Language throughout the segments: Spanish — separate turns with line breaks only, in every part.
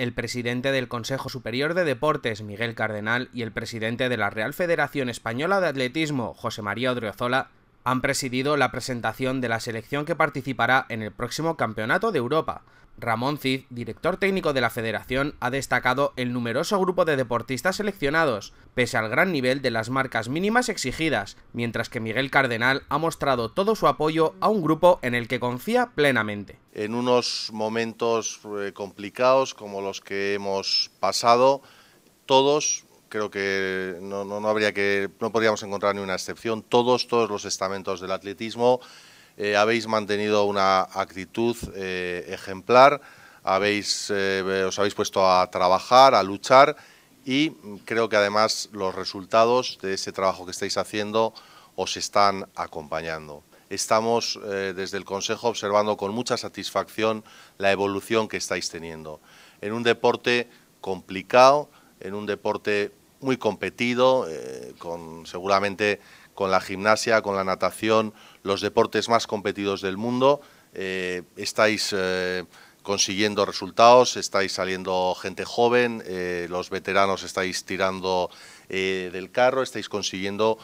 el presidente del Consejo Superior de Deportes, Miguel Cardenal, y el presidente de la Real Federación Española de Atletismo, José María Odriozola, han presidido la presentación de la selección que participará en el próximo Campeonato de Europa. Ramón Cid, director técnico de la federación, ha destacado el numeroso grupo de deportistas seleccionados, pese al gran nivel de las marcas mínimas exigidas, mientras que Miguel Cardenal ha mostrado todo su apoyo a un grupo
en el que confía plenamente. En unos momentos eh, complicados como los que hemos pasado, todos creo que no, habría que no podríamos encontrar ni una excepción. Todos, todos los estamentos del atletismo eh, habéis mantenido una actitud eh, ejemplar, habéis, eh, os habéis puesto a trabajar, a luchar y creo que además los resultados de ese trabajo que estáis haciendo os están acompañando. Estamos desde el Consejo observando con mucha satisfacción la evolución que estáis teniendo en un deporte complicado, en un deporte muy competido, eh, con seguramente con la gimnasia, con la natación, los deportes más competidos del mundo. Eh, estáis eh, consiguiendo resultados, estáis saliendo gente joven, los veteranos estáis tirando del carro, estáis consiguiendo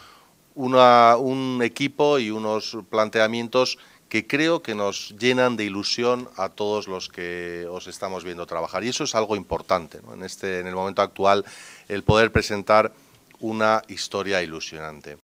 una, un equipo y unos planteamientos que creo que nos llenan de ilusión a todos los que os estamos viendo trabajar. Y eso es algo importante en, este, en el momento actual, el poder presentar una historia ilusionante.